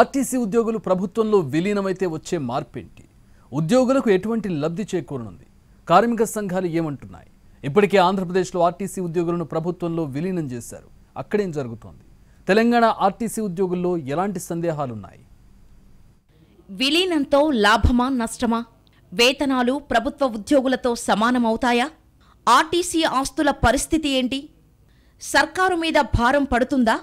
RTC ఉద్యోగులు ప్రభుత్వంలో విలీనమైతే వచ్చే మార్పేంటి ఉద్యోగులకు ఎటువంటి లబ్ధి చేకూరనుంది కార్మిక సంఘాలు ఏమంటున్నాయి ఇప్పటికే ఆంధ్రప్రదేశ్లో ఆర్టీసీ ఉద్యోగులను ప్రభుత్వంలో విలీనం చేశారు అక్కడేం జరుగుతోంది తెలంగాణ ఆర్టీసీ ఉద్యోగుల్లో ఎలాంటి సందేహాలున్నాయి విలీనంతో లాభమా నష్టమా వేతనాలు ప్రభుత్వ ఉద్యోగులతో సమానమవుతాయా ఆర్టీసీ ఆస్తుల పరిస్థితి ఏంటి సర్కారు మీద భారం పడుతుందా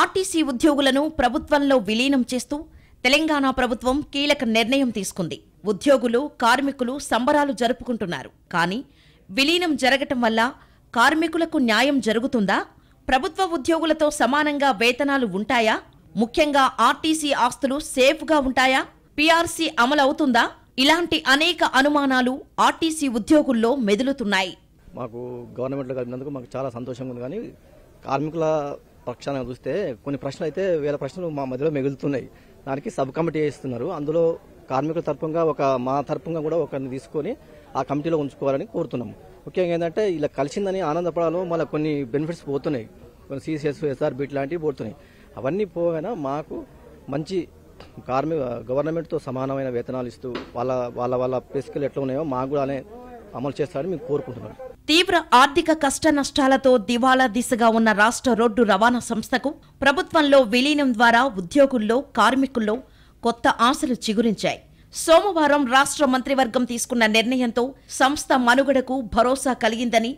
ఆర్టీసీ ఉద్యోగులను ప్రభుత్వంలో విలీనం చేస్తూ తెలంగాణ ప్రభుత్వం కీలక నిర్ణయం తీసుకుంది ఉద్యోగులు కార్మికులు సంబరాలు జరుపుకుంటున్నారు కానీ విలీనం జరగటం వల్ల కార్మికులకు న్యాయం జరుగుతుందా ప్రభుత్వ ఉద్యోగులతో సమానంగా వేతనాలు ఉంటాయా ముఖ్యంగా ఆర్టీసీ ఆస్తులు సేఫ్గా ఉంటాయా పీఆర్సీ అమలవుతుందా ఇలాంటి అనేక అనుమానాలు ఆర్టీసీ ఉద్యోగుల్లో మెదులుతున్నాయి మాకు గవర్నమెంట్లో కలిపినందుకు మాకు చాలా సంతోషంగా ఉంది కానీ కార్మికుల పక్షాన చూస్తే కొన్ని ప్రశ్నలు అయితే వేల ప్రశ్నలు మా మధ్యలో మిగులుతున్నాయి దానికి సబ్ కమిటీ ఇస్తున్నారు అందులో కార్మికుల తరపుగా ఒక మా తరపుగా కూడా ఒకరిని తీసుకొని ఆ కమిటీలో ఉంచుకోవాలని కోరుతున్నాం ముఖ్యంగా ఏంటంటే ఇలా కలిసిందని ఆనందపడాలో మళ్ళీ కొన్ని బెనిఫిట్స్ పోతున్నాయి కొన్ని సీసీఎస్ ఎస్ఆర్బిట్ లాంటివి పోతున్నాయి అవన్నీ పోయినా మాకు మంచి కార్మిక గవర్నమెంట్తో సమానమైన వేతనాలు ఇస్తూ వాళ్ళ వాళ్ళ వాళ్ళ ప్లేస్కెళ్ళు ఎట్లా ఉన్నాయో మాకు కూడా అమలు చేస్తారని మేము కోరుకుంటున్నాం తీవ్ర ఆర్థిక కష్ట నష్టాలతో దివాలా దిశగా ఉన్న రాష్ట్ర రోడ్డు రవాణా సంస్థకు ప్రభుత్వంలో విలీనం ద్వారా ఉద్యోగుల్లో కార్మికుల్లో కొత్త ఆశలు చిగురించాయి సోమవారం రాష్ట్ర మంత్రివర్గం తీసుకున్న నిర్ణయంతో సంస్థ మనుగడకు భరోసా కలిగిందని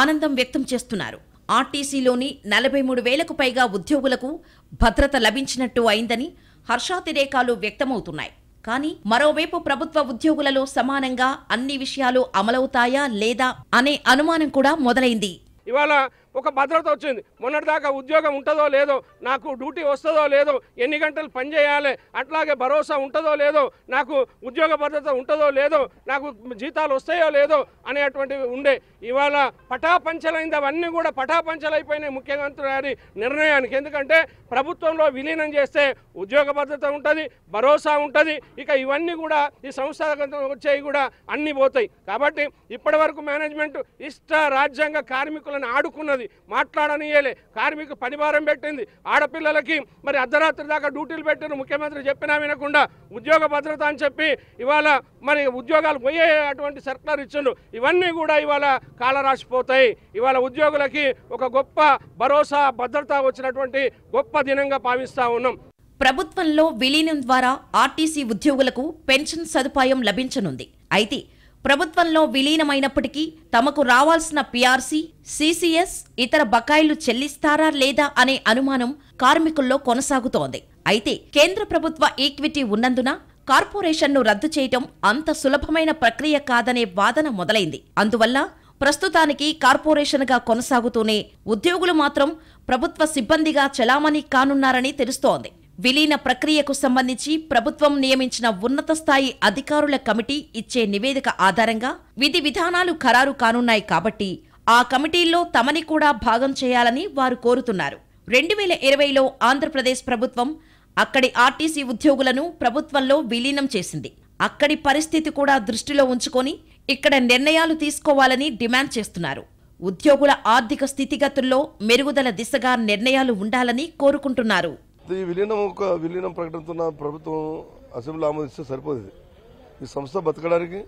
ఆనందం వ్యక్తం చేస్తున్నారు ఆర్టీసీలోని నలభై మూడు వేలకు పైగా ఉద్యోగులకు భద్రత లభించినట్టు అయిందని హర్షాతిరేకాలు వ్యక్తమవుతున్నాయి కానీ మరోవైపు ప్రభుత్వ ఉద్యోగులలో సమానంగా అన్ని విషయాలు అమలవుతాయా లేదా అనే అనుమానం కూడా మొదలైంది ఇవాళ ఒక భద్రత వచ్చింది మొన్నటిదాకా ఉద్యోగం ఉంటుందో లేదో నాకు డ్యూటీ వస్తుందో లేదో ఎన్ని గంటలు పని చేయాలి అట్లాగే భరోసా ఉంటుందో లేదో నాకు ఉద్యోగ భద్రత ఉంటుందో లేదో నాకు జీతాలు వస్తాయో లేదో అనేటువంటివి ఉండే ఇవాళ పటాపంచలైంది అవన్నీ కూడా పటాపంచలైపోయినాయి ముఖ్యమంత్రి గారి నిర్ణయానికి ఎందుకంటే ప్రభుత్వంలో విలీనం చేస్తే ఉద్యోగ భద్రత ఉంటుంది భరోసా ఉంటుంది ఇక ఇవన్నీ కూడా ఈ సంస్థాగత వచ్చేవి కూడా అన్నీ పోతాయి కాబట్టి ఇప్పటి వరకు మేనేజ్మెంట్ ఇష్ట రాజ్యాంగ కార్మికులను ఆడుకున్నది ఉన్నది మాట్లాడనియలే కార్మిక పనిభారం పెట్టింది ఆడపిల్లలకి మరి అర్ధరాత్రి దాకా డ్యూటీలు పెట్టిన ముఖ్యమంత్రి చెప్పినా వినకుండా ఉద్యోగ భద్రత అని చెప్పి ఇవాళ మరి ఉద్యోగాలు పోయే అటువంటి సర్కులర్ ఇచ్చిండు ఇవన్నీ కూడా ఇవాళ కాలరాసిపోతాయి ఇవాళ ఉద్యోగులకి ఒక గొప్ప భరోసా భద్రత వచ్చినటువంటి గొప్ప దినంగా భావిస్తూ ఉన్నాం ప్రభుత్వంలో విలీనం ద్వారా ఆర్టీసీ ఉద్యోగులకు పెన్షన్ సదుపాయం లభించనుంది అయితే ప్రభుత్వంలో విలీనమైనప్పటికీ తమకు రావాల్సిన పీఆర్సీ సీసీఎస్ ఇతర బకాయిలు చెల్లిస్తారా లేదా అనే అనుమానం కార్మికుల్లో కొనసాగుతోంది అయితే కేంద్ర ప్రభుత్వ ఈక్విటీ ఉన్నందున కార్పొరేషన్ను రద్దు చేయటం అంత సులభమైన ప్రక్రియ కాదనే వాదన మొదలైంది అందువల్ల ప్రస్తుతానికి కార్పొరేషన్గా కొనసాగుతూనే ఉద్యోగులు మాత్రం ప్రభుత్వ సిబ్బందిగా చలామణి కానున్నారని తెలుస్తోంది విలీన ప్రక్రియకు సంబంధించి ప్రభుత్వం నియమించిన ఉన్నత స్థాయి అధికారుల కమిటీ ఇచ్చే నివేదిక ఆధారంగా విధి విధానాలు ఖరారు కానున్నాయి కాబట్టి ఆ కమిటీల్లో తమని కూడా భాగం చేయాలని వారు కోరుతున్నారు రెండు వేల ఇరవైలో ఆంధ్రప్రదేశ్ ప్రభుత్వం అక్కడి ఆర్టీసీ ఉద్యోగులను ప్రభుత్వంలో విలీనం చేసింది అక్కడి పరిస్థితి కూడా దృష్టిలో ఉంచుకొని ఇక్కడ నిర్ణయాలు తీసుకోవాలని డిమాండ్ చేస్తున్నారు ఉద్యోగుల ఆర్థిక స్థితిగతుల్లో మెరుగుదల దిశగా నిర్ణయాలు ఉండాలని కోరుకుంటున్నారు ఈ విలీనం ఒక విలీనం ప్రకటిస్తున్న ప్రభుత్వం అసెంబ్లీ ఆమోదిస్తే సరిపోదు ఈ సంస్థ బతకడానికి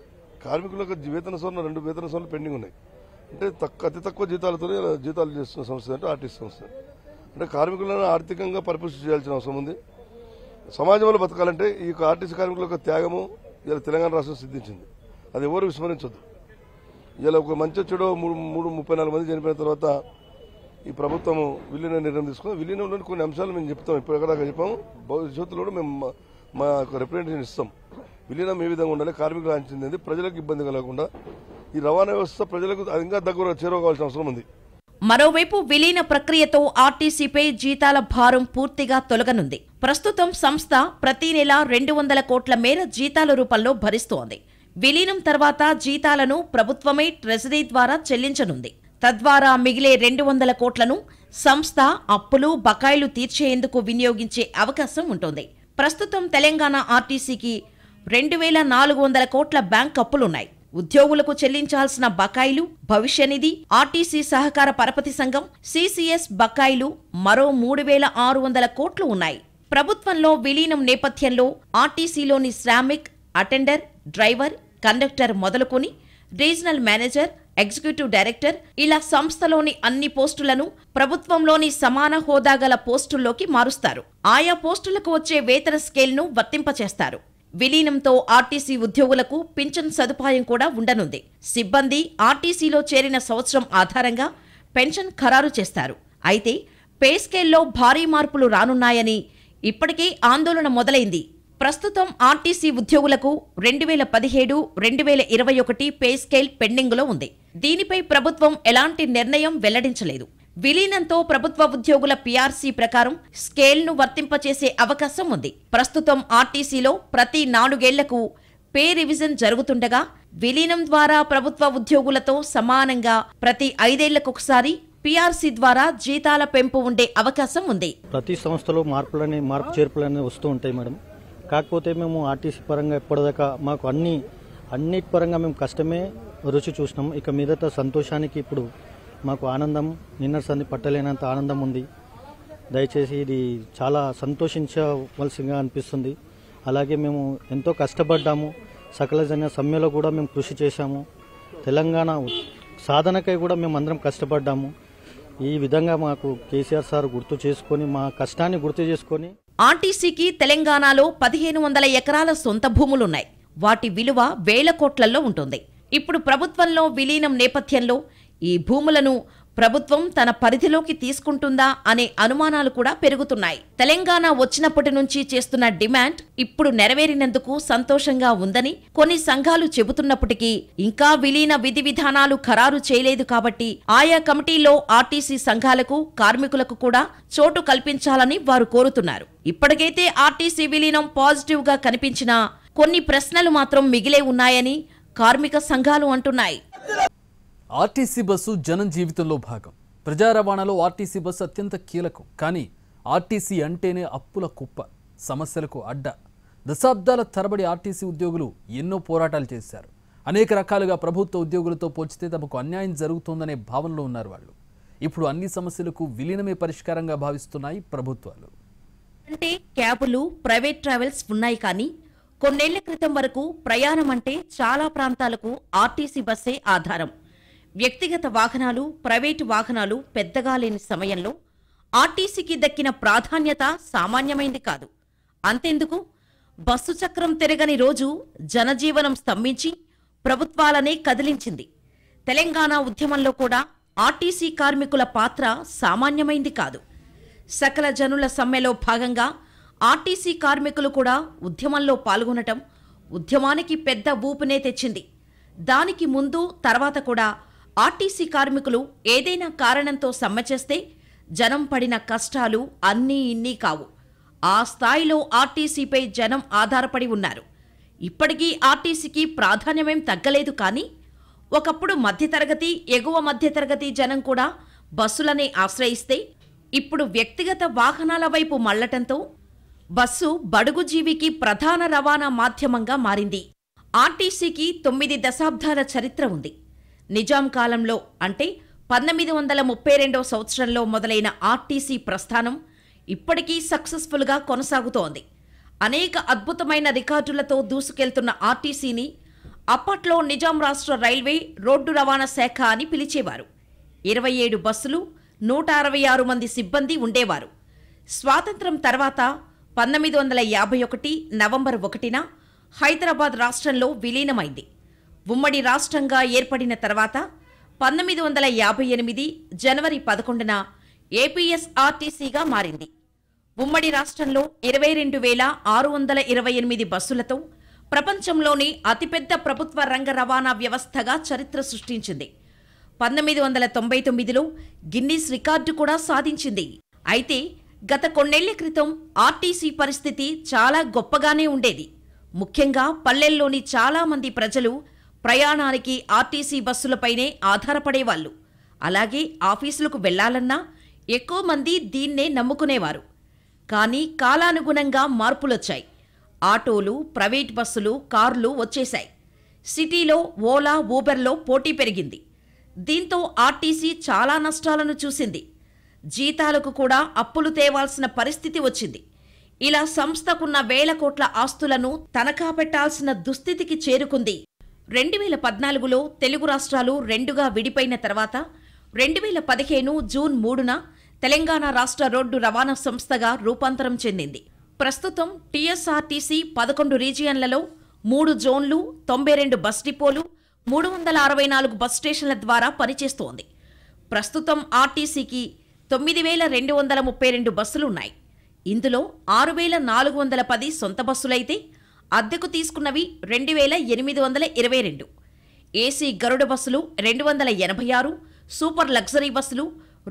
కార్మికులకు వేతన సోర్లు రెండు వేతన సోర్లు పెండింగ్ ఉన్నాయి అంటే తక్కువ అతి తక్కువ జీతాలతోనే జీతాలు చేస్తున్న సంస్థ అంటే ఆర్టీసీ సంస్థ అంటే కార్మికులను ఆర్థికంగా పరిపుష్టి చేయాల్సిన అవసరం ఉంది సమాజంలో బతకాలంటే ఈ ఆర్టీసీ కార్మికుల యొక్క త్యాగము ఇలా తెలంగాణ రాష్ట్రం సిద్ధించింది అది ఎవరు విస్మరించొద్దు ఇలా ఒక మంచి చెడు మూడు మూడు ముప్పై నాలుగు మంది చనిపోయిన తర్వాత ఈ ప్రభుత్వము విలీన నిర్ణయం తీసుకుంది విలీనంలోని కొన్ని అంశాలు మేము చెప్తాం ఇప్పటికదాకా చెప్పాము భవిష్యత్తులో మేము మా యొక్క రిప్రజెంటేషన్ ఇస్తాం విలీనం ఏ విధంగా ఉండాలి కార్మికులు ఆంచింది ప్రజలకు ఇబ్బంది కలగకుండా ఈ రవాణా వ్యవస్థ ప్రజలకు ఇంకా దగ్గర చేరుకోవాల్సిన అవసరం ఉంది మరోవైపు విలీన ప్రక్రియతో ఆర్టీసీపై జీతాల భారం పూర్తిగా తొలగనుంది ప్రస్తుతం సంస్థ ప్రతి నెల రెండు వందల కోట్ల మేర జీతాల రూపంలో భరిస్తోంది విలీనం తర్వాత జీతాలను ప్రభుత్వమే ట్రెజరీ ద్వారా చెల్లించనుంది తద్వారా మిగిలే రెండు వందల కోట్లను సంస్థ అప్పులు బకాయిలు తీర్చేందుకు వినియోగించే అవకాశం ఉంటుంది ప్రస్తుతం తెలంగాణ ఆర్టీసీకి రెండు వేల నాలుగు వందల కోట్ల బ్యాంక్ అప్పులున్నాయి ఉద్యోగులకు చెల్లించాల్సిన బకాయిలు భవిష్య నిధి ఆర్టీసీ సహకార పరపతి సంఘం సిసిఎస్ బకాయిలు మరో మూడు వేల ఆరు వందల కోట్లు ఉన్నాయి ప్రభుత్వంలో విలీనం నేపథ్యంలో ఆర్టీసీలోని శ్రామిక్ అటెండర్ డ్రైవర్ కండక్టర్ మొదలుకొని రీజనల్ మేనేజర్ ఎగ్జిక్యూటివ్ డైరెక్టర్ ఇలా సంస్థలోని అన్ని పోస్టులను ప్రభుత్వంలోని సమాన హోదా గల పోస్టుల్లోకి మారుస్తారు ఆయా పోస్టులకు వచ్చే వేతన స్కేల్ను వర్తింపచేస్తారు విలీనంతో ఆర్టీసీ ఉద్యోగులకు పింఛన్ సదుపాయం కూడా ఉండనుంది సిబ్బంది ఆర్టీసీలో చేరిన సంవత్సరం ఆధారంగా పెన్షన్ ఖరారు చేస్తారు అయితే పే స్కేల్లో భారీ మార్పులు రానున్నాయని ఇప్పటికే ఆందోళన మొదలైంది ప్రస్తుతం ఆర్టీసీ ఉద్యోగులకు రెండు వేల పదిహేడు రెండు వేల ఇరవై ఒకటి పే స్కేల్ పెండింగ్లో ఉంది దీనిపై ప్రభుత్వం ఎలాంటి నిర్ణయం వెల్లడించలేదు విలీనంతో ప్రభుత్వ ఉద్యోగుల పీఆర్సీ ప్రకారం స్కేల్ను వర్తింపచేసే అవకాశం ఉంది ప్రస్తుతం ఆర్టీసీలో ప్రతి నాలుగేళ్లకు పే రివిజన్ జరుగుతుండగా విలీనం ద్వారా ప్రభుత్వ ఉద్యోగులతో సమానంగా ప్రతి ఐదేళ్లకొకసారి పీఆర్సీ ద్వారా జీతాల పెంపు ఉండే అవకాశం ఉంది ప్రతి సంస్థలో మార్పులని మార్పు చేర్పులని వస్తూ ఉంటాయి మేడం కాకపోతే మేము ఆర్టీసీ పరంగా ఎప్పటిదాకా మాకు అన్ని అన్నిటి పరంగా మేము కష్టమే రుచి చూసినాం ఇక మీదట సంతోషానికి ఇప్పుడు మాకు ఆనందం నిన్న సంది పట్టలేనంత ఆనందం ఉంది దయచేసి ఇది చాలా సంతోషించవలసిగా అనిపిస్తుంది అలాగే మేము ఎంతో కష్టపడ్డాము సకలజన్య సమ్మెలో కూడా మేము కృషి చేశాము తెలంగాణ సాధనకై కూడా మేము అందరం కష్టపడ్డాము ఈ విధంగా మాకు కేసీఆర్ సార్ గుర్తు చేసుకొని మా కష్టాన్ని గుర్తు చేసుకొని ఆర్టీసీకి తెలంగాణలో పదిహేను వందల ఎకరాల సొంత భూములున్నాయి వాటి విలువ వేల కోట్లలో ఉంటుంది ఇప్పుడు ప్రభుత్వంలో విలీనం నేపథ్యంలో ఈ భూములను ప్రభుత్వం తన పరిధిలోకి తీసుకుంటుందా అనే అనుమానాలు కూడా పెరుగుతున్నాయి తెలంగాణ వచ్చినప్పటి నుంచి చేస్తున్న డిమాండ్ ఇప్పుడు నెరవేరినందుకు సంతోషంగా ఉందని కొన్ని సంఘాలు చెబుతున్నప్పటికీ ఇంకా విలీన విధి విధానాలు ఖరారు చేయలేదు కాబట్టి ఆయా కమిటీలో ఆర్టీసీ సంఘాలకు కార్మికులకు కూడా చోటు కల్పించాలని వారు కోరుతున్నారు ఇప్పటికైతే ఆర్టీసీ విలీనం పాజిటివ్గా కనిపించినా కొన్ని ప్రశ్నలు మాత్రం మిగిలే ఉన్నాయని కార్మిక సంఘాలు అంటున్నాయి ఆర్టీసీ బస్సు జనం జీవితంలో భాగం ప్రజా రవాణాలో ఆర్టీసీ బస్సు అత్యంత కీలకం కానీ ఆర్టీసీ అంటేనే అప్పుల కుప్ప సమస్యలకు అడ్డ దశాబ్దాల తరబడి ఆర్టీసీ ఉద్యోగులు ఎన్నో పోరాటాలు చేశారు అనేక రకాలుగా ప్రభుత్వ ఉద్యోగులతో పోల్చితే తమకు అన్యాయం జరుగుతుందనే భావనలో ఉన్నారు వాళ్ళు ఇప్పుడు అన్ని సమస్యలకు విలీనమే పరిష్కారంగా భావిస్తున్నాయి ప్రభుత్వాలు అంటే క్యాబులు ప్రైవేట్ ట్రావెల్స్ ఉన్నాయి కానీ కొన్నేళ్ల క్రితం వరకు ప్రయాణం అంటే చాలా ప్రాంతాలకు ఆర్టీసీ బస్సే ఆధారం వ్యక్తిగత వాహనాలు ప్రైవేటు వాహనాలు పెద్దగా లేని సమయంలో ఆర్టీసీకి దక్కిన ప్రాధాన్యత సామాన్యమైంది కాదు అంతెందుకు బస్సు చక్రం తిరగని రోజు జనజీవనం స్తంభించి ప్రభుత్వాలనే కదిలించింది తెలంగాణ ఉద్యమంలో కూడా ఆర్టీసీ కార్మికుల పాత్ర సామాన్యమైంది కాదు సకల జనుల సమ్మెలో భాగంగా ఆర్టీసీ కార్మికులు కూడా ఉద్యమంలో పాల్గొనటం ఉద్యమానికి పెద్ద ఊపునే తెచ్చింది దానికి ముందు తర్వాత కూడా ఆర్టీసీ కార్మికులు ఏదైనా కారణంతో సమ్మె చేస్తే జనం పడిన కష్టాలు అన్నీ ఇన్నీ కావు ఆ స్థాయిలో ఆర్టీసీపై జనం ఆధారపడి ఉన్నారు ఇప్పటికీ ఆర్టీసీకి ప్రాధాన్యమేం తగ్గలేదు కానీ ఒకప్పుడు మధ్యతరగతి ఎగువ మధ్యతరగతి జనం కూడా బస్సులనే ఆశ్రయిస్తే ఇప్పుడు వ్యక్తిగత వాహనాల వైపు మళ్లటంతో బస్సు బడుగు జీవికి ప్రధాన రవాణా మాధ్యమంగా మారింది ఆర్టీసీకి తొమ్మిది దశాబ్దాల చరిత్ర ఉంది నిజాం కాలంలో అంటే పంతొమ్మిది వందల ముప్పై రెండవ సంవత్సరంలో మొదలైన ఆర్టీసీ ప్రస్థానం ఇప్పటికీ సక్సెస్ఫుల్గా కొనసాగుతోంది అనేక అద్భుతమైన రికార్డులతో దూసుకెళ్తున్న ఆర్టీసీని అప్పట్లో నిజాం రాష్ట్ర రైల్వే రోడ్డు రవాణా శాఖ అని పిలిచేవారు ఇరవై ఏడు బస్సులు నూట అరవై ఆరు మంది సిబ్బంది ఉండేవారు స్వాతంత్రం తర్వాత పంతొమ్మిది వందల యాభై ఒకటి నవంబర్ ఒకటిన హైదరాబాద్ రాష్ట్రంలో విలీనమైంది ఉమ్మడి రాష్ట్రంగా ఏర్పడిన తర్వాత పంతొమ్మిది వందల యాభై ఎనిమిది జనవరి పదకొండున ఏపీఎస్ఆర్టీసీగా మారింది ఉమ్మడి రాష్ట్రంలో ఇరవై రెండు వేల ఆరు వందల ఇరవై ఎనిమిది బస్సులతో ప్రపంచంలోని అతిపెద్ద ప్రభుత్వ రంగ రవాణా వ్యవస్థగా చరిత్ర సృష్టించింది పంతొమ్మిది వందల తొంభై తొమ్మిదిలో గిన్నీస్ రికార్డు కూడా సాధించింది అయితే గత కొన్నేళ్ల క్రితం ఆర్టీసీ పరిస్థితి చాలా గొప్పగానే ఉండేది ముఖ్యంగా పల్లెల్లోని చాలామంది ప్రజలు ప్రయాణానికి ఆర్టీసీ బస్సులపైనే ఆధారపడేవాళ్లు అలాగే ఆఫీసులకు వెళ్లాలన్నా ఎక్కువ మంది దీన్నే నమ్ముకునేవారు కానీ కాలానుగుణంగా మార్పులొచ్చాయి ఆటోలు ప్రైవేట్ బస్సులు కార్లు వచ్చేశాయి సిటీలో ఓలా ఊబర్లో పోటీ పెరిగింది దీంతో ఆర్టీసీ చాలా నష్టాలను చూసింది జీతాలకు కూడా అప్పులు తేవాల్సిన పరిస్థితి వచ్చింది ఇలా సంస్థకున్న వేల కోట్ల ఆస్తులను తనఖా పెట్టాల్సిన దుస్థితికి చేరుకుంది రెండు వేల పద్నాలుగులో తెలుగు రాష్ట్రాలు రెండుగా విడిపోయిన తర్వాత రెండు వేల పదిహేను జూన్ మూడున తెలంగాణ రాష్ట్ర రోడ్డు రవాణా సంస్థగా రూపాంతరం చెందింది ప్రస్తుతం టీఎస్ఆర్టీసీ పదకొండు రీజియన్లలో మూడు జోన్లు తొంభై రెండు బస్ డిపోలు మూడు వందల అరవై నాలుగు బస్ స్టేషన్ల ద్వారా పనిచేస్తోంది ప్రస్తుతం ఆర్టీసీకి తొమ్మిది వేల రెండు వందల ముప్పై రెండు బస్సులున్నాయి ఇందులో ఆరు వేల నాలుగు వందల పది సొంత బస్సులైతే అద్దెకు తీసుకున్నవి రెండు వేల ఎనిమిది వందల ఇరవై రెండు ఏసీ గరుడ బస్సులు రెండు వందల ఎనభై ఆరు సూపర్ లగ్జరీ బస్సులు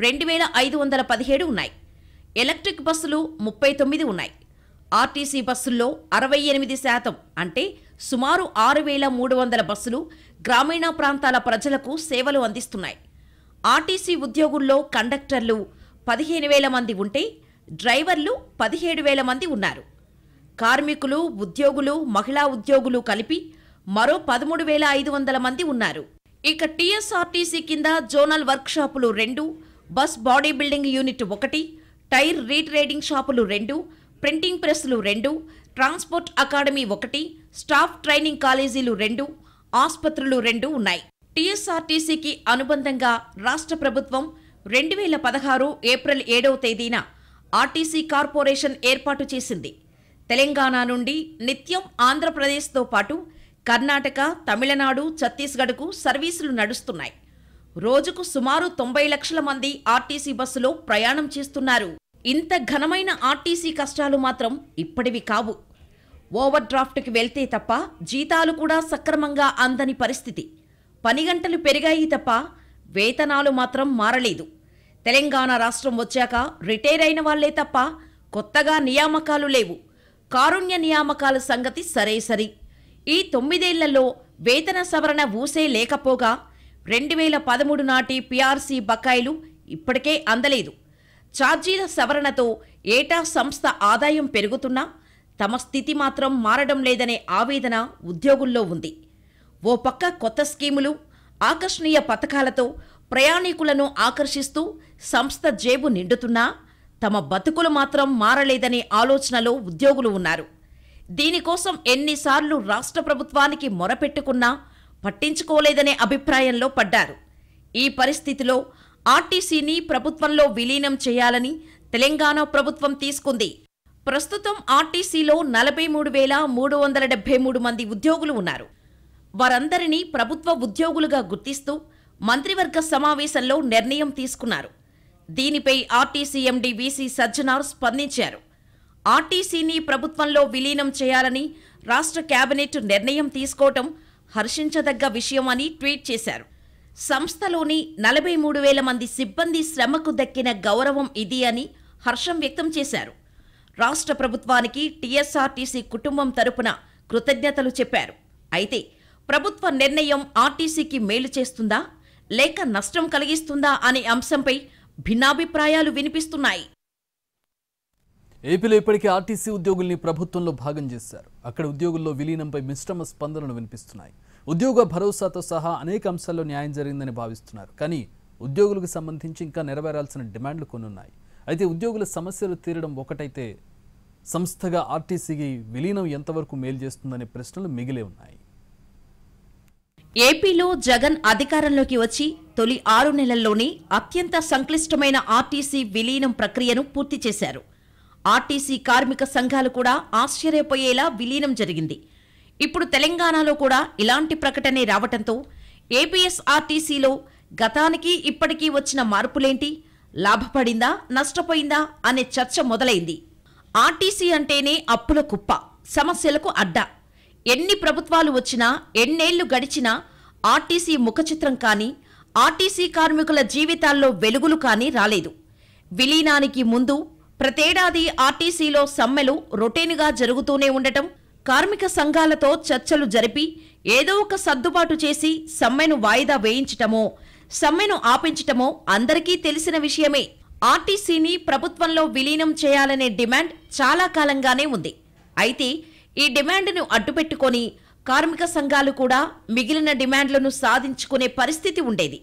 రెండు వేల ఐదు వందల పదిహేడు ఉన్నాయి ఎలక్ట్రిక్ బస్సులు ముప్పై తొమ్మిది ఉన్నాయి ఆర్టీసీ బస్సుల్లో అరవై ఎనిమిది శాతం అంటే సుమారు ఆరు వేల మూడు వందల బస్సులు గ్రామీణ ప్రాంతాల ప్రజలకు సేవలు అందిస్తున్నాయి ఆర్టీసీ ఉద్యోగుల్లో కండక్టర్లు పదిహేను వేల మంది ఉంటే డ్రైవర్లు పదిహేడు వేల మంది ఉన్నారు కార్మికులు ఉద్యోగులు మహిళా ఉద్యోగులు కలిపి మరో పదమూడు వేల ఐదు వందల మంది ఉన్నారు ఇక టీఎస్ఆర్టీసీ కింద జోనల్ వర్క్షాపులు రెండు బస్ బాడీ బిల్డింగ్ యూనిట్ ఒకటి టైర్ రీట్రేడింగ్ షాపులు రెండు ప్రింటింగ్ ప్రెస్లు రెండు ట్రాన్స్పోర్ట్ అకాడమీ ఒకటి స్టాఫ్ ట్రైనింగ్ కాలేజీలు రెండు ఆసుపత్రులు రెండు ఉన్నాయి టీఎస్ఆర్టీసీకి అనుబంధంగా రాష్ట్ర ప్రభుత్వం రెండు వేల పదహారు ఏప్రిల్ ఏడవ తేదీన ఆర్టీసీ కార్పొరేషన్ ఏర్పాటు చేసింది తెలంగాణ నుండి నిత్యం ఆంధ్రప్రదేశ్తో పాటు కర్ణాటక తమిళనాడు ఛత్తీస్గఢ్కు సర్వీసులు నడుస్తున్నాయి రోజుకు సుమారు తొంభై లక్షల మంది ఆర్టీసీ బస్సులో ప్రయాణం చేస్తున్నారు ఇంత ఘనమైన ఆర్టీసీ కష్టాలు మాత్రం ఇప్పటివి కావు ఓవర్ డ్రాఫ్ట్కి వెళ్తే తప్ప జీతాలు కూడా సక్రమంగా అందని పరిస్థితి పని గంటలు పెరిగాయి తప్ప వేతనాలు మాత్రం మారలేదు తెలంగాణ రాష్ట్రం వచ్చాక రిటైర్ అయిన వాళ్లే తప్ప కొత్తగా నియామకాలు లేవు కారుణ్య నియామకాల సంగతి సరే సరి ఈ తొమ్మిదేళ్లలో వేతన సవరణ ఊసే లేకపోగా రెండు వేల పదమూడు నాటి పిఆర్సీ బకాయిలు ఇప్పటికే అందలేదు ఛార్జీల సవరణతో ఏటా సంస్థ ఆదాయం పెరుగుతున్నా తమ స్థితి మాత్రం మారడం లేదనే ఆవేదన ఉద్యోగుల్లో ఉంది ఓ పక్క కొత్త స్కీములు ఆకర్షణీయ పథకాలతో ప్రయాణికులను ఆకర్షిస్తూ సంస్థ జేబు నిండుతున్నా తమ బతుకులు మాత్రం మారలేదనే ఆలోచనలో ఉద్యోగులు ఉన్నారు దీనికోసం ఎన్నిసార్లు రాష్ట్ర ప్రభుత్వానికి మొరపెట్టుకున్నా పట్టించుకోలేదనే అభిప్రాయంలో పడ్డారు ఈ పరిస్థితిలో ఆర్టీసీని ప్రభుత్వంలో విలీనం చేయాలని తెలంగాణ ప్రభుత్వం తీసుకుంది ప్రస్తుతం ఆర్టీసీలో నలభై మూడు వేల మూడు వందల డెబ్బై మూడు మంది ఉద్యోగులు ఉన్నారు వారందరినీ ప్రభుత్వ ఉద్యోగులుగా గుర్తిస్తూ మంత్రివర్గ సమావేశంలో నిర్ణయం తీసుకున్నారు దీనిపై ఆర్టీసీ ఎండి వీసీ సజ్జనార్ స్పందించారు ఆర్టీసీని ప్రభుత్వంలో విలీనం చేయాలని రాష్ట్ర కేబినెట్ నిర్ణయం తీసుకోవటం హర్షించదగ్గ విషయమని ట్వీట్ చేశారు సంస్థలోని నలభై మూడు వేల మంది సిబ్బంది శ్రమకు దక్కిన గౌరవం ఇది అని హర్షం వ్యక్తం చేశారు రాష్ట్ర ప్రభుత్వానికి టీఎస్ఆర్టీసీ కుటుంబం తరపున కృతజ్ఞతలు చెప్పారు అయితే ప్రభుత్వ నిర్ణయం ఆర్టీసీకి మేలు చేస్తుందా లేక నష్టం కలిగిస్తుందా అనే అంశంపై భిన్నాభిప్రాయాలు వినిపిస్తున్నాయి ఏపీలో ఇప్పటికే ఆర్టీసీ ఉద్యోగుల్ని ప్రభుత్వంలో భాగం చేశారు అక్కడ ఉద్యోగుల్లో విలీనంపై మిశ్రమ స్పందనలు వినిపిస్తున్నాయి ఉద్యోగ భరోసాతో సహా అనేక అంశాల్లో న్యాయం జరిగిందని భావిస్తున్నారు కానీ ఉద్యోగులకు సంబంధించి ఇంకా నెరవేరాల్సిన డిమాండ్లు కొన్ని ఉన్నాయి అయితే ఉద్యోగుల సమస్యలు తీరడం ఒకటైతే సంస్థగా ఆర్టీసీకి విలీనం ఎంతవరకు మేలు చేస్తుందనే ప్రశ్నలు మిగిలే ఉన్నాయి ఏపీలో జగన్ అధికారంలోకి వచ్చి తొలి ఆరు నెలల్లోనే అత్యంత సంక్లిష్టమైన ఆర్టీసీ విలీనం ప్రక్రియను పూర్తి చేశారు ఆర్టీసీ కార్మిక సంఘాలు కూడా ఆశ్చర్యపోయేలా విలీనం జరిగింది ఇప్పుడు తెలంగాణలో కూడా ఇలాంటి ప్రకటనే రావటంతో ఏపీఎస్ఆర్టీసీలో గతానికి ఇప్పటికీ వచ్చిన మార్పులేంటి లాభపడిందా నష్టపోయిందా అనే చర్చ మొదలైంది ఆర్టీసీ అంటేనే అప్పుల కుప్ప సమస్యలకు అడ్డా ఎన్ని ప్రభుత్వాలు వచ్చినా ఎన్నేళ్లు గడిచినా ఆర్టీసీ ముఖచిత్రం కానీ ఆర్టీసీ కార్మికుల జీవితాల్లో వెలుగులు కానీ రాలేదు విలీనానికి ముందు ప్రతేడాది ఆర్టీసీలో సమ్మెలు రొటీన్గా జరుగుతూనే ఉండటం కార్మిక సంఘాలతో చర్చలు జరిపి ఏదో ఒక సర్దుబాటు చేసి సమ్మెను వాయిదా వేయించటమో సమ్మెను ఆపించటమో అందరికీ తెలిసిన విషయమే ఆర్టీసీని ప్రభుత్వంలో విలీనం చేయాలనే డిమాండ్ చాలా కాలంగానే ఉంది అయితే ఈ డిమాండ్ను అడ్డుపెట్టుకొని కార్మిక సంఘాలు కూడా మిగిలిన డిమాండ్లను సాధించుకునే పరిస్థితి ఉండేది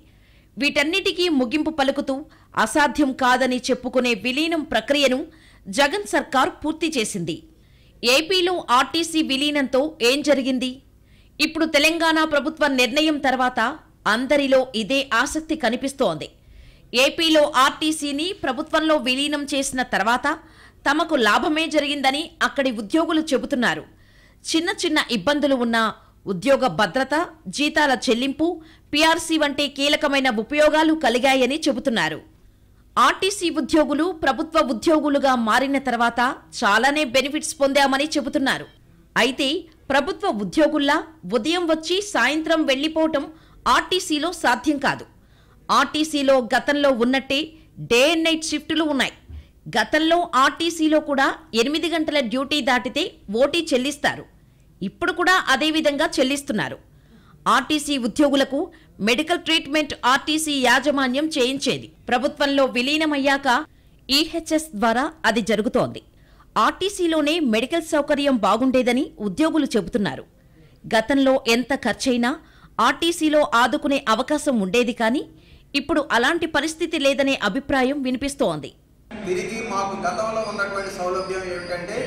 వీటన్నిటికీ ముగింపు పలుకుతూ అసాధ్యం కాదని చెప్పుకునే విలీనం ప్రక్రియను జగన్ సర్కార్ పూర్తి చేసింది ఏపీలో ఆర్టీసీ విలీనంతో ఏం జరిగింది ఇప్పుడు తెలంగాణ ప్రభుత్వ నిర్ణయం తర్వాత అందరిలో ఇదే ఆసక్తి కనిపిస్తోంది ఏపీలో ఆర్టీసీని ప్రభుత్వంలో విలీనం చేసిన తర్వాత తమకు లాభమే జరిగిందని అక్కడి ఉద్యోగులు చెబుతున్నారు చిన్న చిన్న ఇబ్బందులు ఉన్నా ఉద్యోగ భద్రత జీతాల చెల్లింపు పిఆర్సీ వంటి కీలకమైన ఉపయోగాలు కలిగాయని చెబుతున్నారు ఆర్టీసీ ఉద్యోగులు ప్రభుత్వ ఉద్యోగులుగా మారిన తర్వాత చాలానే బెనిఫిట్స్ పొందామని చెబుతున్నారు అయితే ప్రభుత్వ ఉద్యోగుల్లా ఉదయం వచ్చి సాయంత్రం వెళ్లిపోవటం ఆర్టీసీలో సాధ్యం కాదు ఆర్టీసీలో గతంలో ఉన్నట్టే డే అండ్ నైట్ షిఫ్టులు ఉన్నాయి గతంలో ఆర్టీసీలో కూడా ఎనిమిది గంటల డ్యూటీ దాటితే ఓటీ చెల్లిస్తారు ఇప్పుడు కూడా అదేవిధంగా చెల్లిస్తున్నారు ఆర్టీసీ ఉద్యోగులకు మెడికల్ ట్రీట్మెంట్ ఆర్టీసీ యాజమాన్యం చేయించేది ప్రభుత్వంలో విలీనమయ్యాక ఈహెచ్ఎస్ ద్వారా అది జరుగుతోంది ఆర్టీసీలోనే మెడికల్ సౌకర్యం బాగుండేదని ఉద్యోగులు చెబుతున్నారు గతంలో ఎంత ఖర్చైనా ఆర్టీసీలో ఆదుకునే అవకాశం ఉండేది కానీ ఇప్పుడు అలాంటి పరిస్థితి లేదనే అభిప్రాయం వినిపిస్తోంది తిరిగి మాకు గతంలో ఉన్నటువంటి సౌలభ్యం ఏమిటంటే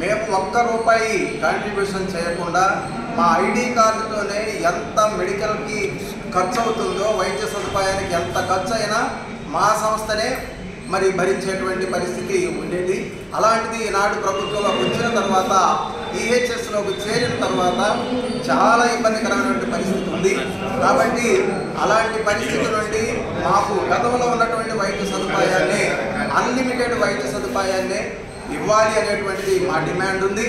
మేము ఒక్క రూపాయి కాంట్రిబ్యూషన్ చేయకుండా మా ఐడి కార్డుతోనే ఎంత మెడికల్కి ఖర్చు అవుతుందో వైద్య సదుపాయానికి ఎంత ఖర్చు అయినా మా సంస్థనే మరి భరించేటువంటి పరిస్థితి ఉండేది అలాంటిది ఈనాడు ప్రభుత్వంలో వచ్చిన తర్వాత ఈహెచ్ఎస్లోకి e చేరిన తర్వాత చాలా ఇబ్బందికరమైనటువంటి పరిస్థితి ఉంది కాబట్టి అలాంటి పరిస్థితి నుండి మాకు గతంలో ఉన్నటువంటి వైద్య సదుపాయాన్ని అన్లిమిటెడ్ వైద్య సదుపాయాన్ని ఇవ్వాలి అనేటువంటి మా డిమాండ్ ఉంది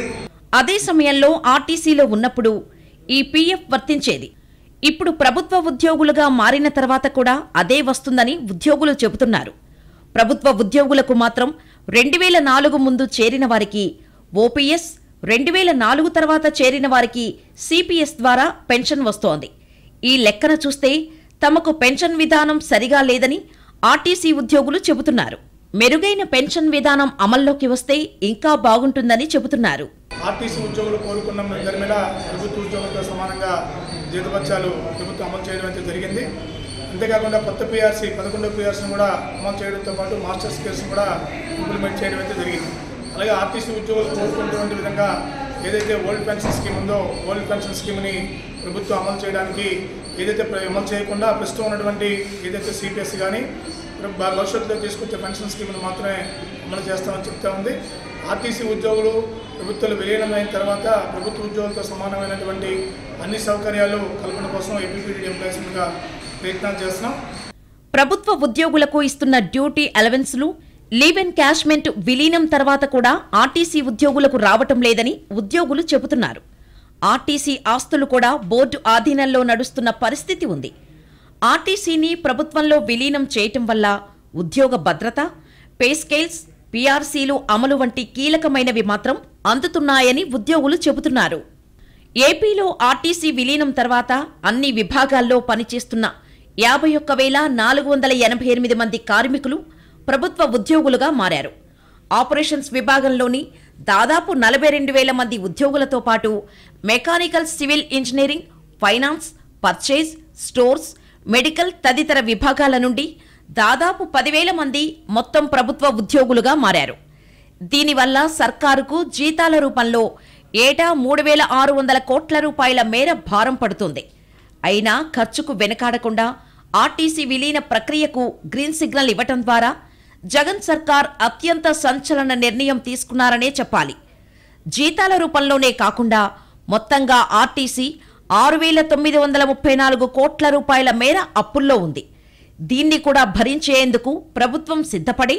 అదే సమయంలో ఆర్టీసీలో ఉన్నప్పుడు ఈ పీఎఫ్ వర్తించేది ఇప్పుడు ప్రభుత్వ ఉద్యోగులుగా మారిన తర్వాత కూడా అదే వస్తుందని ఉద్యోగులు చెబుతున్నారు ప్రభుత్వ ఉద్యోగులకు మాత్రం రెండు వేల నాలుగు ముందు చేరిన వారికి ఓపీఎస్ రెండు వేల నాలుగు తర్వాత చేరిన వారికి సిపిఎస్ ద్వారా పెన్షన్ వస్తోంది ఈ లెక్కన చూస్తే తమకు పెన్షన్ విధానం సరిగా లేదని ఆర్టీసీ ఉద్యోగులు చెబుతున్నారు మెరుగైన పెన్షన్ విధానం అమల్లోకి వస్తే ఇంకా బాగుంటుందని చెబుతున్నారు ఆర్టీసీ ఉద్యోగులు కోరుకున్న ఇద్దరి మీద ప్రభుత్వ ఉద్యోగులతో సమానంగా జీతపత్యాలు ప్రభుత్వం అమలు చేయడం అయితే జరిగింది అంతేకాకుండా కొత్త పిఆర్సీ పదకొండో పిఆర్సీని కూడా అమలు చేయడంతో పాటు మాస్టర్స్ కేసును కూడా ఇంప్లిమెంట్ చేయడం అయితే జరిగింది అలాగే ఆర్టీసీ ఉద్యోగులు కోరుకున్నటువంటి విధంగా ఏదైతే ఓల్డ్ పెన్షన్ స్కీమ్ ఉందో ఓల్డ్ పెన్షన్ స్కీమ్ని ప్రభుత్వం అమలు చేయడానికి ఏదైతే అమలు చేయకుండా ప్రస్తుతం ఉన్నటువంటి ఏదైతే సిపిఎస్ కానీ భవిష్యత్తులో తీసుకొచ్చే పెన్షన్ స్కీమ్ను మాత్రమే అమలు చేస్తామని చెప్తా ఉంది ఆర్టీసీ ఉద్యోగులు ప్రభుత్వాలు విలీనమైన తర్వాత ప్రభుత్వ ఉద్యోగులతో సమానమైనటువంటి అన్ని సౌకర్యాలు కల్పన కోసం ఏపీపీడీ ఎంప్లాయీస్గా ప్రయత్నాలు చేస్తున్నాం ప్రభుత్వ ఉద్యోగులకు ఇస్తున్న డ్యూటీ అలవెన్స్లు లీవ్ అండ్ క్యాష్మెంట్ విలీనం తర్వాత కూడా ఆర్టీసీ ఉద్యోగులకు రావటం లేదని ఉద్యోగులు చెబుతున్నారు ఆర్టీసీ ఆస్తులు కూడా బోర్డు ఆధీనంలో నడుస్తున్న పరిస్థితి ఉంది ఆర్టీసీని ప్రభుత్వంలో విలీనం చేయటం వల్ల ఉద్యోగ భద్రత పే స్కేల్స్ పీఆర్సీలు అమలు వంటి కీలకమైనవి మాత్రం అందుతున్నాయని ఉద్యోగులు చెబుతున్నారు ఏపీలో ఆర్టీసీ విలీనం తర్వాత అన్ని విభాగాల్లో పనిచేస్తున్న యాభై ఒక్క వేల నాలుగు వందల ఎనభై ఎనిమిది మంది కార్మికులు ప్రభుత్వ ఉద్యోగులుగా మారారు ఆపరేషన్స్ విభాగంలోని దాదాపు నలభై రెండు వేల మంది ఉద్యోగులతో పాటు mechanical civil engineering finance purchase stores medical తదితర విభాగాల నుండి దాదాపు పదివేల మంది మొత్తం ప్రభుత్వ ఉద్యోగులుగా మారారు దీనివల్ల సర్కారుకు జీతాల రూపంలో ఏటా మూడు వేల ఆరు వందల కోట్ల రూపాయల మేర భారం పడుతుంది అయినా ఖర్చుకు వెనకాడకుండా ఆర్టీసీ విలీన ప్రక్రియకు గ్రీన్ సిగ్నల్ ఇవ్వటం ద్వారా జగన్ సర్కార్ అత్యంత సంచలన నిర్ణయం తీసుకున్నారనే చెప్పాలి జీతాల రూపంలోనే కాకుండా మొత్తంగా ఆర్టీసీ ఆరు వేల తొమ్మిది వందల ముప్పై నాలుగు కోట్ల రూపాయల మేర అప్పుల్లో ఉంది దీన్ని కూడా భరించేందుకు ప్రభుత్వం సిద్ధపడి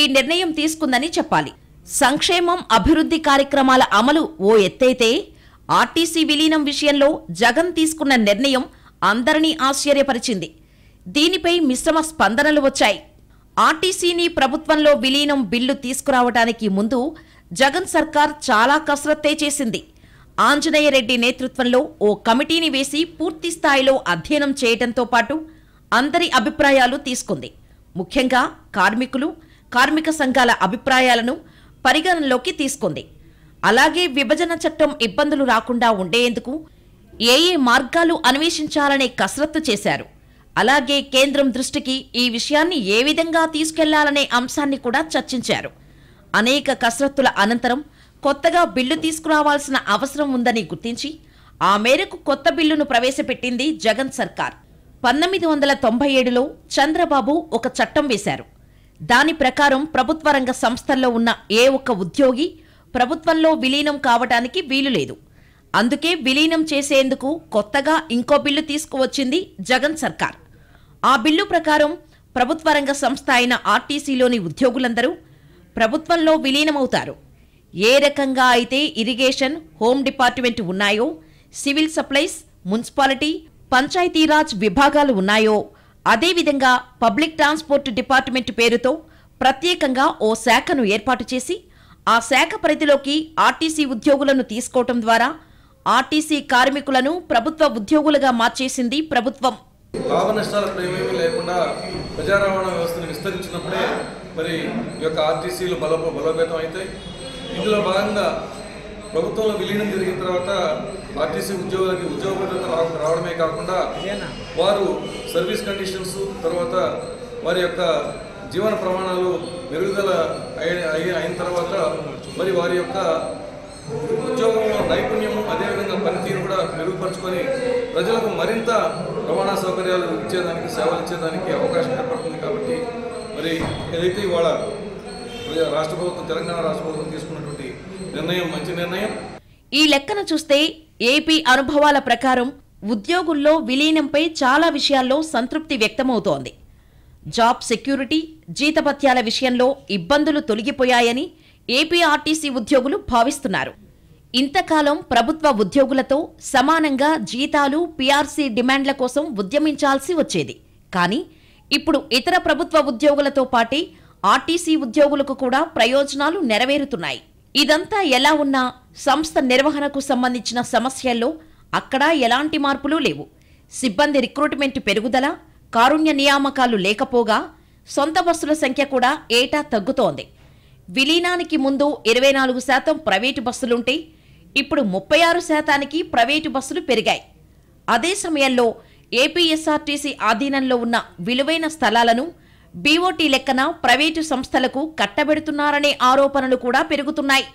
ఈ నిర్ణయం తీసుకుందని చెప్పాలి సంక్షేమం అభివృద్ధి కార్యక్రమాల అమలు ఓ ఎత్తైతే ఆర్టీసీ విలీనం విషయంలో జగన్ తీసుకున్న నిర్ణయం అందరినీ ఆశ్చర్యపరిచింది దీనిపై మిశ్రమ స్పందనలు వచ్చాయి ఆర్టీసీని ప్రభుత్వంలో విలీనం బిల్లు తీసుకురావడానికి ముందు జగన్ సర్కార్ చాలా కసరత్తే చేసింది ఆంజనేయరెడ్డి నేతృత్వంలో ఓ కమిటీని వేసి పూర్తి స్థాయిలో అధ్యయనం చేయడంతో పాటు అందరి అభిప్రాయాలు తీసుకుంది ముఖ్యంగా కార్మికులు కార్మిక సంఘాల అభిప్రాయాలను పరిగణనలోకి తీసుకుంది అలాగే విభజన చట్టం ఇబ్బందులు రాకుండా ఉండేందుకు ఏ ఏ మార్గాలు అన్వేషించాలనే కసరత్తు చేశారు అలాగే కేంద్రం దృష్టికి ఈ విషయాన్ని ఏ విధంగా తీసుకెళ్లాలనే అంశాన్ని కూడా చర్చించారు అనేక కసరత్తుల అనంతరం కొత్తగా బిల్లు తీసుకురావాల్సిన అవసరం ఉందని గుర్తించి ఆ మేరకు కొత్త బిల్లును ప్రవేశపెట్టింది జగన్ సర్కార్ పంతొమ్మిది వందల తొంభై ఏడులో చంద్రబాబు ఒక చట్టం వేశారు దాని ప్రకారం ప్రభుత్వ రంగ సంస్థల్లో ఉన్న ఏ ఒక్క ఉద్యోగి ప్రభుత్వంలో విలీనం కావటానికి వీలు లేదు అందుకే విలీనం చేసేందుకు కొత్తగా ఇంకో బిల్లు తీసుకువచ్చింది జగన్ సర్కార్ ఆ బిల్లు ప్రకారం ప్రభుత్వ రంగ సంస్థ అయిన ఆర్టీసీలోని ఉద్యోగులందరూ ప్రభుత్వంలో విలీనమవుతారు ఏ రకంగా అయితే ఇరిగేషన్ హోమ్ డిపార్ట్మెంట్ ఉన్నాయో సివిల్ సప్లైస్ మున్సిపాలిటీ పంచాయతీరాజ్ విభాగాలు ఉన్నాయో అదేవిధంగా పబ్లిక్ ట్రాన్స్పోర్ట్ డిపార్ట్మెంట్ పేరుతో ప్రత్యేకంగా ఓ శాఖను ఏర్పాటు చేసి ఆ శాఖ పరిధిలోకి ఆర్టీసీ ఉద్యోగులను తీసుకోవటం ద్వారా ఆర్టీసీ కార్మికులను ప్రభుత్వ ఉద్యోగులుగా మార్చేసింది ప్రభుత్వం లాభ నష్టాలు లేకుండా ప్రజా రవాణా వ్యవస్థను విస్తరించినప్పుడే మరి ఈ యొక్క ఆర్టీసీలు బలోపేతం అయితే ఇందులో భాగంగా ప్రభుత్వంలో విలీనం జరిగిన తర్వాత ఆర్టీసీ ఉద్యోగులకి ఉద్యోగ భద్రత రావడమే కాకుండా వారు సర్వీస్ కండిషన్స్ తర్వాత వారి యొక్క జీవన ప్రమాణాలు మెరుగుదల అయిన తర్వాత మరి వారి యొక్క ఉద్యోగంలో నైపుణ్యము అదేవిధంగా పనితీరు కూడా మెరుగుపరుచుకొని ప్రజలకు మరింత రవాణా సౌకర్యాలు ఇచ్చేదానికి సేవలు ఇచ్చేదానికి అవకాశం ఏర్పడుతుంది కాబట్టి మరి ఏదైతే ఇవాళ రాష్ట్ర ప్రభుత్వం తెలంగాణ రాష్ట్ర ప్రభుత్వం తీసుకున్నటువంటి నిర్ణయం మంచి నిర్ణయం ఈ లెక్కన చూస్తే ఏపీ అనుభవాల ప్రకారం ఉద్యోగుల్లో విలీనంపై చాలా విషయాల్లో సంతృప్తి వ్యక్తమవుతోంది జాబ్ సెక్యూరిటీ జీతభత్యాల విషయంలో ఇబ్బందులు తొలగిపోయాయని ఏపీఆర్టీసీ ఉద్యోగులు భావిస్తున్నారు ఇంతకాలం ప్రభుత్వ ఉద్యోగులతో సమానంగా జీతాలు పీఆర్సీ డిమాండ్ల కోసం ఉద్యమించాల్సి వచ్చేది కానీ ఇప్పుడు ఇతర ప్రభుత్వ ఉద్యోగులతో పాటి ఆర్టీసీ ఉద్యోగులకు కూడా ప్రయోజనాలు నెరవేరుతున్నాయి ఇదంతా ఎలా ఉన్నా సంస్థ నిర్వహణకు సంబంధించిన సమస్యల్లో అక్కడా ఎలాంటి మార్పులు లేవు సిబ్బంది రిక్రూట్మెంట్ పెరుగుదల కారుణ్య నియామకాలు లేకపోగా సొంత బస్సుల సంఖ్య కూడా ఏటా తగ్గుతోంది విలీనానికి ముందు ఇరవై నాలుగు శాతం ప్రైవేటు బస్సులుంటే ఇప్పుడు ముప్పై ఆరు శాతానికి ప్రైవేటు బస్సులు పెరిగాయి అదే సమయంలో ఏపీఎస్ఆర్టీసీ ఆధీనంలో ఉన్న విలువైన స్థలాలను బీఓటీ లెక్కన ప్రైవేటు సంస్థలకు కట్టబెడుతున్నారనే ఆరోపణలు కూడా పెరుగుతున్నాయి